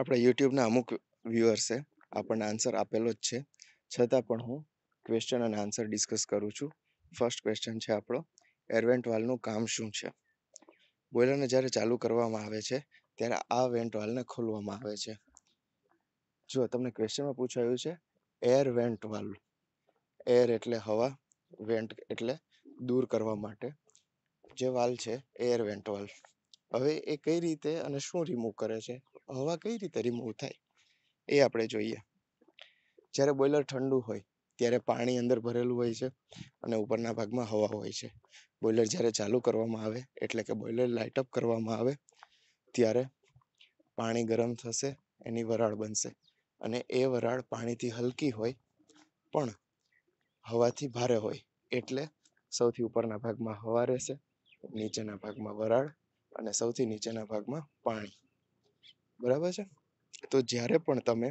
આપણા યુટ્યુબના અમુક વ્યુઅર્સે આપણને આન્સર આપેલો જ છે છતાં પણ હું ક્વેશ્ચન અને આન્સર ડિસ્કસ કરું છું ફર્સ્ટ ક્વેશ્ચન છે આપણો એરવેન્ટ વાલ્વનું કામ શું છે બોઇલરને જ્યારે ચાલુ કરવામાં આવે છે ત્યારે આ વેન્ટ વાલ્વને ખોલવામાં આવે છે જો તમને ક્વેશ્ચનમાં પૂછાયું છે એર વેન્ટ વાલ્વ એર એટલે હવા વેન્ટ એટલે દૂર કરવા માટે જે વાલ છે એર વેન્ટ વાલ્વ હવે એ કઈ રીતે અને શું રિમૂવ કરે છે હવા કઈ રીતે રિમૂવ થાય એ આપણે જોઈએ જ્યારે બોઈલર ઠંડુ હોય ત્યારે પાણી અંદર ભરેલું હોય છે અને ઉપરના ભાગમાં હવા હોય છે બોઈલર જ્યારે ચાલુ કરવામાં આવે એટલે કે બોઈલર લાઇટ અપ કરવામાં આવે ત્યારે પાણી ગરમ થશે એની વરાળ બનશે અને એ વરાળ પાણીથી હલકી હોય પણ હવાથી ભારે હોય એટલે સૌથી ઉપરના ભાગમાં હવા રહેશે નીચેના ભાગમાં વરાળ અને સૌથી નીચેના ભાગમાં પાણી બરાબર છે તો જ્યારે પણ તમે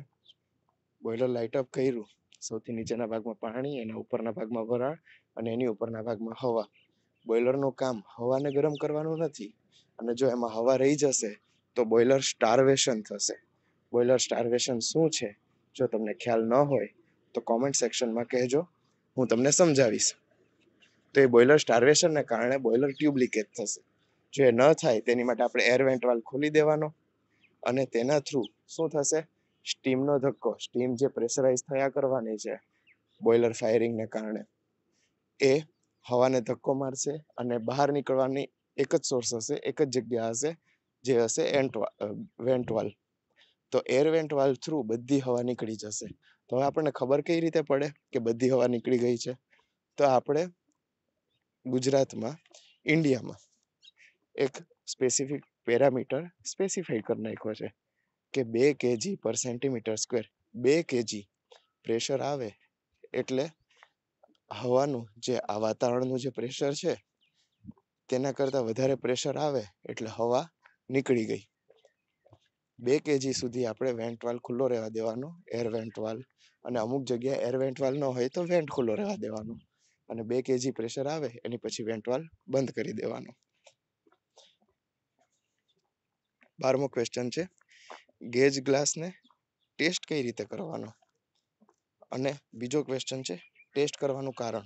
બોઈલર લાઇટ અપ કર્યું સૌથી નીચેના ભાગમાં પાણી એના ઉપરના ભાગમાં વરાળ અને એની ઉપરના ભાગમાં હવા બોઈલરનું કામ હવાને ગરમ કરવાનું નથી અને જો એમાં હવા રહી જશે તો બોઈલર સ્ટારવેશન થશે બોઈલર સ્ટારવેશન શું છે જો તમને ખ્યાલ ન હોય તો કોમેન્ટ સેક્શનમાં કહેજો હું તમને સમજાવીશ તો એ બોઈલર સ્ટારવેશનને કારણે બોઈલર ટ્યુબ લીકેજ થશે જો એ ન થાય તેની માટે આપણે એર વેન્ટ વાલ ખોલી દેવાનો અને તેના થ્રુ શું થશે સ્ટીમનો ધક્કો સ્ટીમ જે પ્રેશરાઇઝ થયા કરવાની છે બોઇલર ફાયરિંગને કારણે એ હવાને ધક્કો મારશે અને બહાર નીકળવાની એક જ સોર્સ હશે એક જ જગ્યા હશે જે હશે એન્ટ વેન્ટ વાલ્વ તો એર વેન્ટ વાલ્વ થ્રુ બધી હવા નીકળી જશે તો હવે આપણને ખબર કઈ રીતે પડે કે બધી હવા નીકળી ગઈ છે તો આપણે ગુજરાતમાં ઇન્ડિયામાં એક સ્પેસિફિક પેરામીટર સ્પેસિફાઈ કરી નાખ્યો છે કે બે કેજી પર સેન્ટીમીટર સ્ક્વેર બે કેજી પ્રેશર આવે એટલે હવાનું જે આ વાતાવરણનું જે પ્રેશર છે તેના કરતાં વધારે પ્રેશર આવે એટલે હવા નીકળી ગઈ બે કેજી સુધી આપણે વેન્ટ વાલ ખુલ્લો રહેવા દેવાનો એર વેન્ટ વાલ અને અમુક જગ્યાએ એર વેન્ટ વાલ ન હોય તો વેન્ટ ખુલ્લો રહેવા દેવાનો અને બે કેજી પ્રેશર આવે એની પછી વેન્ટ વાલ બંધ કરી દેવાનું બારમો ક્વેશ્ચન છે ગેજ ગ્લાસને ટેસ્ટ કઈ રીતે કરવાનો અને બીજો ક્વેશ્ચન છે ટેસ્ટ કરવાનું કારણ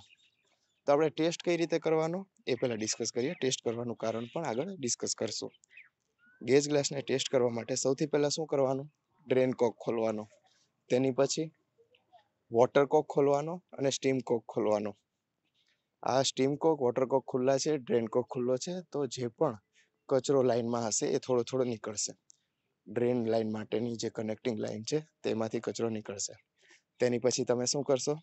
તો આપણે ટેસ્ટ કઈ રીતે કરવાનો એ પહેલાં ડિસ્કસ કરીએ ટેસ્ટ કરવાનું કારણ પણ આગળ ડિસ્કસ કરશું ગેજ ગ્લાસને ટેસ્ટ કરવા માટે સૌથી પહેલાં શું કરવાનું ડ્રેન કોક ખોલવાનો તેની પછી વોટર કોક ખોલવાનો અને સ્ટીમ કોક ખોલવાનો આ સ્ટીમ કોક વોટર કોક ખુલ્લા છે ડ્રેન કોક ખુલ્લો છે તો જે પણ કચરો લાઇનમાં હશે એ થોડો થોડો નીકળશે ડ્રેન લાઇન માટેની જે કનેક્ટિંગ લાઇન છે તેમાંથી કચરો નીકળશે તેની પછી તમે શું કરશો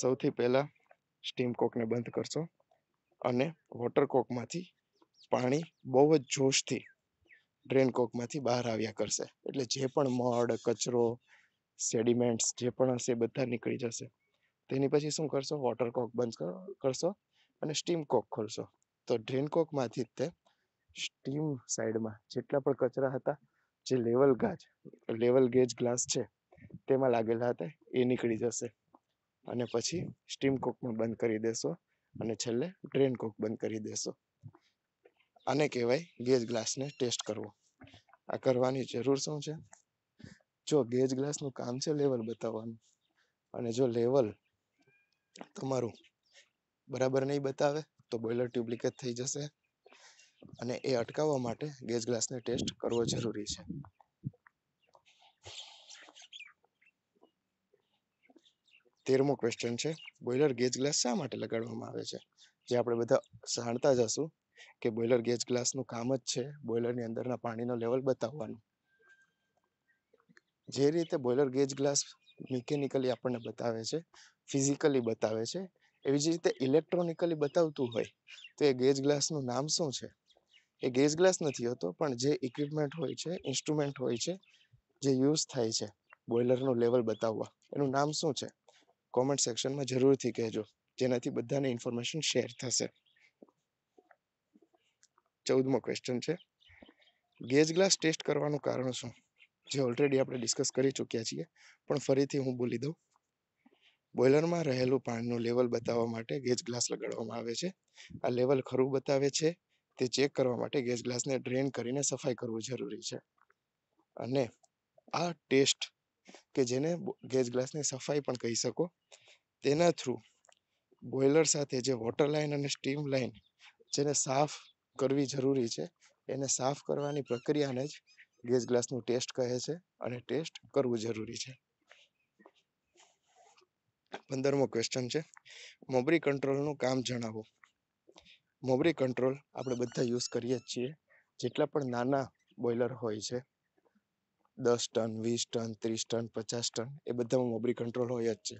સૌથી પહેલાં સ્ટીમ કોકને બંધ કરશો અને વોટર કોકમાંથી પાણી બહુ જ જોશથી ડ્રેન કોકમાંથી બહાર આવ્યા કરશે એટલે જે પણ મડ કચરો સેડિમેન્ટ્સ જે પણ હશે બધા નીકળી જશે તેની પછી શું કરશો વોટર કોક બંધ કરશો અને સ્ટીમ કોક ખોલશો તો ડ્રેનકોકમાંથી જ તે સ્ટીમ સાઈડમાં જેટલા પણ કચરા હતા જે level gauge level gauge glass છે તેમાં લાગેલા હતા એ નીકળી જશે અને પછી સ્ટીમ કોકમાં બંધ કરી દેશો અને છેલ્લે ડ્રેન કોક બંધ કરી દેશો આને કહેવાય ગેજ ગ્લાસને ટેસ્ટ કરવો આ કરવાની જરૂર શું છે જો ગેજ ગ્લાસનું કામ છે લેવલ બતાવવાનું અને જો લેવલ તમારું બરાબર નહીં બતાવે તો બોઇલર ટ્યુબ લીકેજ થઈ જશે અને એ અટકાવવા માટે ગેજ ગ્લાસને ટેસ્ટ કરવો જરૂરી છે તેરમો ક્વેશ્ચન છે બોઇલર ગેજ ગ્લાસ શા માટે લગાડવામાં આવે છે જે આપણે બધા જાણતા જ હશું કે બોઇલર ગેજ ગ્લાસનું કામ જ છે બોઇલરની અંદરના પાણીનો લેવલ બતાવવાનું જે રીતે બોઇલર ગેજ ગ્લાસ મિકેનિકલી આપણને બતાવે છે ફિઝિકલી બતાવે છે એવી જ રીતે ઇલેક્ટ્રોનિકલી બતાવતું હોય તો એ ગેજ ગ્લાસનું નામ શું છે એ ગેજ ગ્લાસ નથી હોતો પણ જે ઇક્વિપમેન્ટ હોય છે ઇન્સ્ટ્રુમેન્ટ હોય છે જે યુઝ થાય છે બોઇલરનું લેવલ બતાવવા એનું નામ શું છે કોમેન્ટ સેક્શનમાં જરૂરથી કહેજો જેનાથી બધાને ઇન્ફોર્મેશન શેર થશે ચૌદમો ક્વેશ્ચન છે ગેજ ગ્લાસ ટેસ્ટ કરવાનું કારણ શું જે ઓલરેડી આપણે ડિસ્કસ કરી ચૂક્યા છીએ પણ ફરીથી હું બોલી દઉં બોઇલરમાં રહેલું પાણીનું લેવલ બતાવવા માટે ગેજ ગ્લાસ લગાડવામાં આવે છે આ લેવલ ખરું બતાવે છે તે ચેક કરવા માટે ગેજ ગ્લાસને ડ્રેન કરીને સફાઈ કરવું જરૂરી છે અને આ ટેસ્ટ કે જેને ગેજ ગ્લાસની સફાઈ પણ કહી શકો તેના થ્રુ બોઈલર સાથે જે વોટર લાઇન અને સ્ટીમ લાઇન જેને સાફ કરવી જરૂરી છે એને સાફ કરવાની પ્રક્રિયાને જ ગેજ ગ્લાસનું ટેસ્ટ કહે છે અને ટેસ્ટ કરવું જરૂરી છે પંદરમો ક્વેશ્ચન છે મોબરી કંટ્રોલનું કામ જણાવો મોબરી કંટ્રોલ આપણે બધા યુઝ કરીએ જ છીએ જેટલા પણ નાના બોઈલર હોય છે દસ ટન વીસ ટન ત્રીસ ટન પચાસ ટન એ બધામાં મોબરી કંટ્રોલ હોય જ છે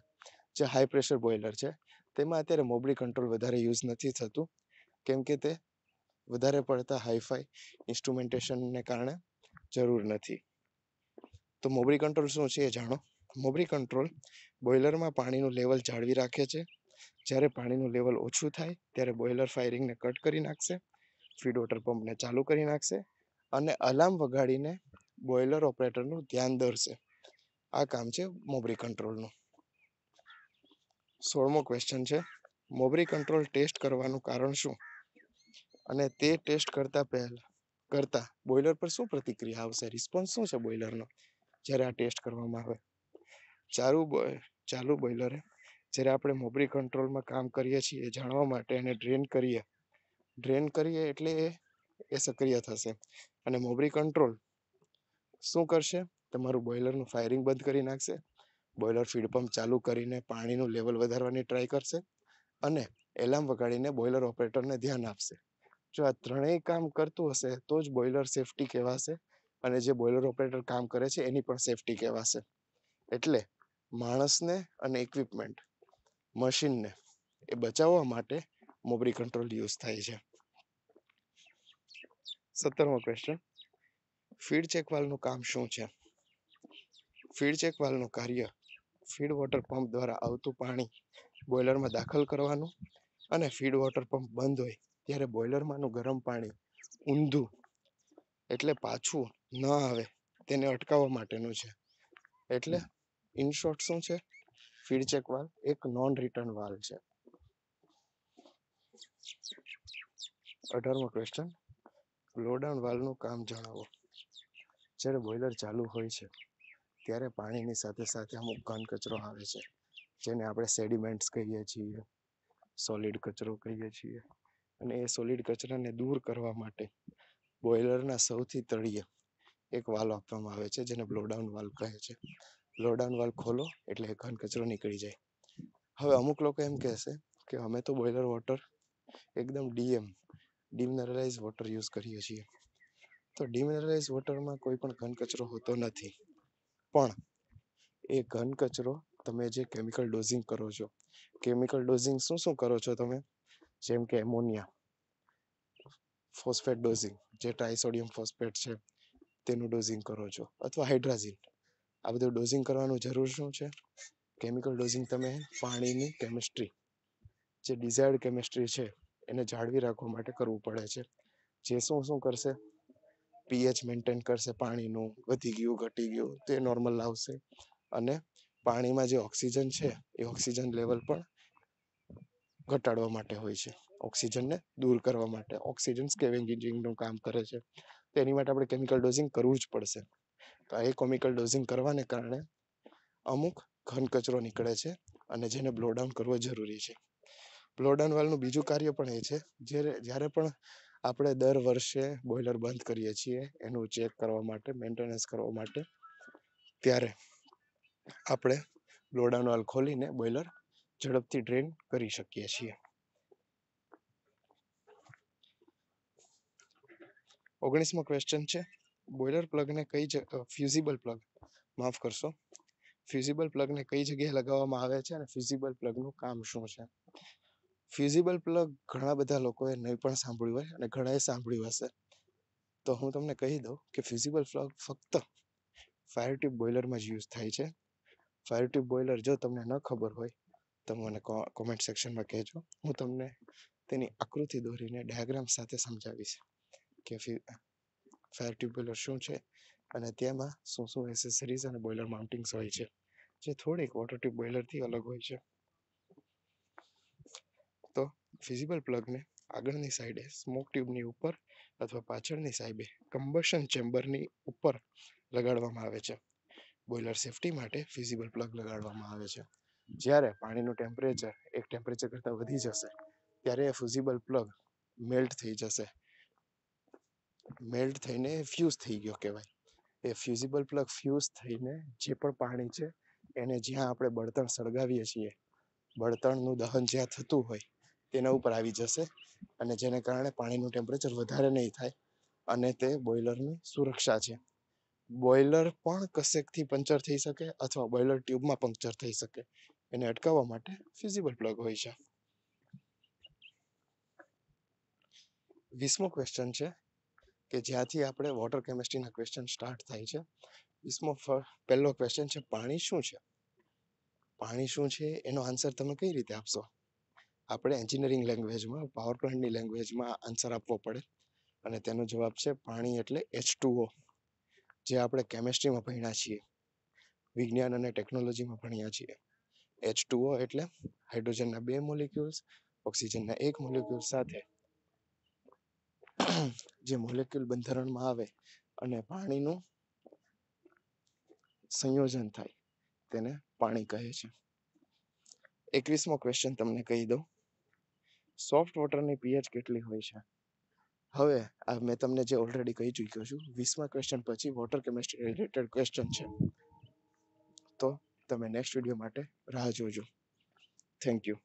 જે હાઈ પ્રેશર બોઇલર છે તેમાં અત્યારે મોબરી કંટ્રોલ વધારે યુઝ નથી થતું કેમ કે તે વધારે પડતા હાઈફાઈ ઇન્સ્ટ્રુમેન્ટેશનને કારણે જરૂર નથી તો મોબરી કંટ્રોલ શું છે એ જાણો મોબરી કંટ્રોલ બોઇલરમાં પાણીનું લેવલ જાળવી રાખે છે જ્યારે પાણીનું લેવલ ઓછું થાય ત્યારે બોઇલર ફાયરિંગને કટ કરી નાખશે ફીડ વોટર પંપને ચાલુ કરી નાખશે અને અલાર્મ વગાડીને બોઈલર ઓપરેટરનું ધ્યાન દોરશે આ કામ છે મોબરી કંટ્રોલનું સોળમો ક્વેશ્ચન છે મોબરી કંટ્રોલ ટેસ્ટ કરવાનું કારણ શું અને તે ટેસ્ટ કરતા પહેલા કરતા બોઇલર પર શું પ્રતિક્રિયા આવશે રિસ્પોન્સ શું છે બોઇલરનો જ્યારે આ ટેસ્ટ કરવામાં આવે ચારું ચાલુ બોઇલરે જ્યારે આપણે મોબરી કંટ્રોલમાં કામ કરીએ છીએ એ જાણવા માટે એને ડ્રેન કરીએ ડ્રેન કરીએ એટલે એ સક્રિય થશે અને મોબરી કંટ્રોલ શું કરશે તમારું બોઇલરનું ફાયરિંગ બંધ કરી નાખશે બોઇલર ફીડપંપ ચાલુ કરીને પાણીનું લેવલ વધારવાની ટ્રાય કરશે અને એલાર્મ વગાડીને બોઇલર ઓપરેટરને ધ્યાન આપશે જો આ ત્રણેય કામ કરતું હશે તો જ બોઇલર સેફટી કહેવાશે અને જે બોઇલર ઓપરેટર કામ કરે છે એની પણ સેફટી કહેવાશે એટલે માણસને અને ઇક્વિપમેન્ટ મશીનને એ બચાવવા માટે મોબરી કંટ્રોલ યુઝ થાય છે સત્તરમો ક્વેશ્ચન ફીડ ચેક વાલનું કામ શું છે ફીડ ચેક વાલનું કાર્ય ફીડ વોટર પંપ દ્વારા આવતું પાણી બોઇલરમાં દાખલ કરવાનું અને ફીડ વોટર પંપ બંધ હોય ત્યારે બોઇલરમાંનું ગરમ પાણી ઊંધું એટલે પાછું ન આવે તેને અટકાવવા માટેનું છે એટલે ઇન શોર્ટ શું છે ફીડ ચેક વાલ એક નોન રિટર્ન વાલ છે અઢારમો ક્વેશ્ચન લોડાઉન વાલનું કામ જણાવો જ્યારે બોઇલર ચાલુ હોય છે ત્યારે પાણીની સાથે સાથે અમુક ઘન કચરો આવે છે જેને આપણે સેડિમેન્ટ્સ કહીએ છીએ સોલિડ કચરો કહીએ છીએ અને એ સોલિડ કચરાને દૂર કરવા માટે બોઇલરના સૌથી તળિયે એક વાલ આપવામાં આવે છે જેને બ્લોડાઉન વાલ્વ કહે છે લોડાઉન વાલ ખોલો એટલે ઘન કચરો નીકળી જાય હવે અમુક લોકો એમ કહેશે કે અમે તો બોઇલર વોટર એકદમ ડીએમ ડિમિનરલાઇઝ વોટર યુઝ કરીએ છીએ તો ડિમિનરલાઇઝ વોટરમાં કોઈ પણ ઘન કચરો હોતો નથી પણ એ ઘન કચરો તમે જે કેમિકલ ડોઝિંગ કરો છો કેમિકલ ડોઝિંગ શું શું કરો છો તમે જેમ કે એમોનિયા ફોસ્ફેટ ડોઝિંગ જે ટ્રાઇસોડિયમ ફોસ્ફેટ છે તેનું ડોઝિંગ કરો છો અથવા હાઇડ્રાઝિન આ બધું ડોઝિંગ કરવાનું જરૂર શું છે કેમિકલ ડોઝિંગ તમે પાણીની કેમિસ્ટ્રી જે ડિઝાયર્ડ કેમિસ્ટ્રી છે એને જાળવી રાખવા માટે કરવું પડે છે જે શું શું કરશે પીએચ મેન્ટેન કરશે પાણીનું વધી ગયું ઘટી ગયું તે નોર્મલ લાવશે અને પાણીમાં જે ઓક્સિજન છે એ ઓક્સિજન લેવલ પણ ઘટાડવા માટે હોય છે ઓક્સિજનને દૂર કરવા માટે ઓક્સિજન સ્કેવેન્જિંગનું કામ કરે છે તેની માટે આપણે કેમિકલ ડોઝિંગ કરવું જ પડશે તો આ કેમિકલ ડોઝિંગ કરવાને કારણે અમુક ઘન કચરો નીકળે છે અને જેને બ્લોડાઉન કરવો જરૂરી છે બ્લોડાઉન વાલ્વનું બીજું કાર્ય પણ એ છે જ્યારે જ્યારે પણ આપણે દર વર્ષે બોઇલર બંધ કરીએ છીએ એનું ચેક કરવા માટે મેન્ટેનન્સ કરવા માટે ત્યારે આપણે બ્લોડાઉન વાલ્વ ખોલીને બોઇલર ઝડપથી ડ્રેન કરી શકીએ છીએ ઓગણીસમો ક્વેશ્ચન છે બોઇલર પ્લગને કઈ ફ્યુઝિબલ પ્લગ માફ કરશો ફ્યુઝિબલ પ્લગને કઈ જગ્યાએ લગાવવામાં આવે છે અને ફ્યુઝિબલ પ્લગનું કામ શું છે ફ્યુઝિબલ પ્લગ ઘણા બધા લોકોએ નહીં પણ સાંભળ્યું હોય અને ઘણાએ સાંભળ્યું હશે તો હું તમને કહી દઉં કે ફ્યુઝિબલ પ્લગ ફક્ત ફાયર ટ્યુબ બોઇલરમાં જ યુઝ થાય છે ફાયર ટ્યુબ બોઇલર જો તમને ન ખબર હોય તો મને કોમેન્ટ સેક્શનમાં કહેજો હું તમને તેની આકૃતિ દોરીને ડાયાગ્રામ સાથે સમજાવીશ કે ફાયર ટ્યુબ્યુલર શું છે અને તેમાં શું શું એસેસરીઝ અને બોઇલર માઉન્ટિંગ્સ હોય છે જે થોડીક વોટર ટ્યુબ બોઇલરથી અલગ હોય છે તો ફિઝિબલ પ્લગને આગળની સાઈડે સ્મોક ટ્યુબની ઉપર અથવા પાછળની સાઈડે કમ્બશન ચેમ્બરની ઉપર લગાડવામાં આવે છે બોઇલર સેફટી માટે ફિઝિબલ પ્લગ લગાડવામાં આવે છે જ્યારે પાણીનું ટેમ્પરેચર એક ટેમ્પરેચર કરતાં વધી જશે ત્યારે એ ફિઝિબલ પ્લગ મેલ્ટ થઈ જશે મેલ્ટ થઈને ફ્યુઝ થઈ ગયો કહેવાય એ ફ્યુઝિબલ પ્લગ ફ્યુઝ થઈને જે પણ પાણી છે એને જ્યાં આપણે બળતણ સળગાવીએ છીએ બળતણનું દહન જ્યાં થતું હોય તેના ઉપર આવી જશે અને જેને કારણે પાણીનું ટેમ્પરેચર વધારે નહીં થાય અને તે બોઇલરની સુરક્ષા છે બોઇલર પણ કસેકથી પંચર થઈ શકે અથવા બોઇલર ટ્યુબમાં પંક્ચર થઈ શકે એને અટકાવવા માટે ફ્યુઝિબલ પ્લગ હોય છે વીસમો ક્વેશ્ચન છે કે જ્યાંથી આપણે વોટર કેમિસ્ટ્રીના ક્વેશ્ચન સ્ટાર્ટ થાય છે વીસમો પહેલો ક્વેશ્ચન છે પાણી શું છે પાણી શું છે એનો આન્સર તમે કઈ રીતે આપશો આપણે એન્જિનિયરિંગ લેંગ્વેજમાં પાવર પ્લાન્ટની લેંગ્વેજમાં આન્સર આપવો પડે અને તેનો જવાબ છે પાણી એટલે એચ જે આપણે કેમેસ્ટ્રીમાં ભણ્યા છીએ વિજ્ઞાન અને ટેકનોલોજીમાં ભણ્યા છીએ એચ એટલે હાઇડ્રોજનના બે મોલિક્યુલ્સ ઓક્સિજનના એક મોલિક્યુલ સાથે જે મોલેક્યુલ બંધારણમાં આવે અને પાણીનું સંયોજન થાય તેને પાણી કહે છે એકવીસમો ક્વેશ્ચન તમને કહી દઉં સોફ્ટ વોટરની પીએચ કેટલી હોય છે હવે આ મેં તમને જે ઓલરેડી કહી ચૂક્યો છું વીસમા ક્વેશ્ચન પછી વોટર કેમિસ્ટ્રી રિલેટેડ ક્વેશ્ચન છે તો તમે નેક્સ્ટ વિડીયો માટે રાહ જોજો થેન્ક યુ